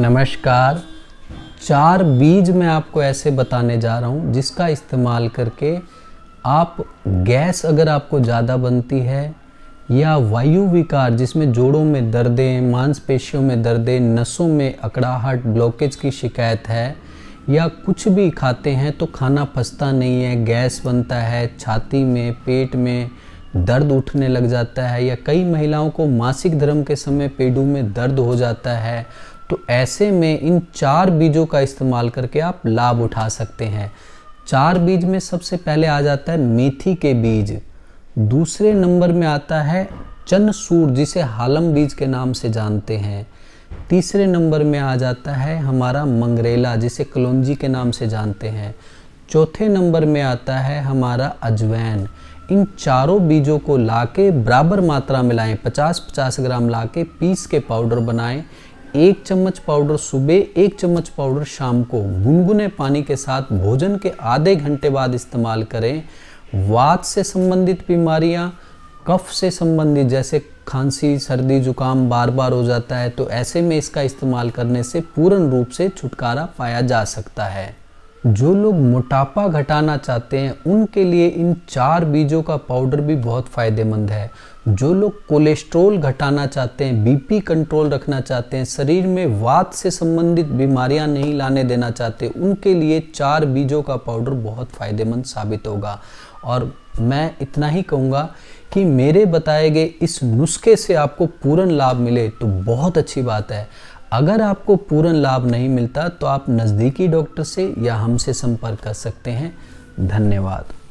नमस्कार चार बीज मैं आपको ऐसे बताने जा रहा हूँ जिसका इस्तेमाल करके आप गैस अगर आपको ज़्यादा बनती है या वायु विकार जिसमें जोड़ों में दर्दें मांसपेशियों में दर्दें नसों में अकड़ाहट ब्लॉकेज की शिकायत है या कुछ भी खाते हैं तो खाना फंसता नहीं है गैस बनता है छाती में पेट में दर्द उठने लग जाता है या कई महिलाओं को मासिक धर्म के समय पेडू में दर्द हो जाता है तो ऐसे में इन चार बीजों का इस्तेमाल करके आप लाभ उठा सकते हैं चार बीज में सबसे पहले आ जाता है मेथी के बीज दूसरे नंबर में आता है चनसूर जिसे हालम बीज के नाम से जानते हैं तीसरे नंबर में आ जाता है हमारा मंगरेला जिसे कलौजी के नाम से जानते हैं चौथे नंबर में आता है हमारा अजवैन इन चारों बीजों को लाके बराबर मात्रा में लाएँ पचास पचास ग्राम लाके पीस के पाउडर बनाएं एक चम्मच पाउडर सुबह एक चम्मच पाउडर शाम को गुनगुने पानी के साथ भोजन के आधे घंटे बाद इस्तेमाल करें वात से संबंधित बीमारियां कफ से संबंधित जैसे खांसी सर्दी जुकाम बार बार हो जाता है तो ऐसे में इसका इस्तेमाल करने से पूर्ण रूप से छुटकारा पाया जा सकता है जो लोग मोटापा घटाना चाहते हैं उनके लिए इन चार बीजों का पाउडर भी बहुत फ़ायदेमंद है जो लोग कोलेस्ट्रोल घटाना चाहते हैं बीपी कंट्रोल रखना चाहते हैं शरीर में वात से संबंधित बीमारियां नहीं लाने देना चाहते उनके लिए चार बीजों का पाउडर बहुत फ़ायदेमंद साबित होगा और मैं इतना ही कहूँगा कि मेरे बताए गए इस नुस्खे से आपको पूर्ण लाभ मिले तो बहुत अच्छी बात है अगर आपको पूर्ण लाभ नहीं मिलता तो आप नज़दीकी डॉक्टर से या हमसे संपर्क कर सकते हैं धन्यवाद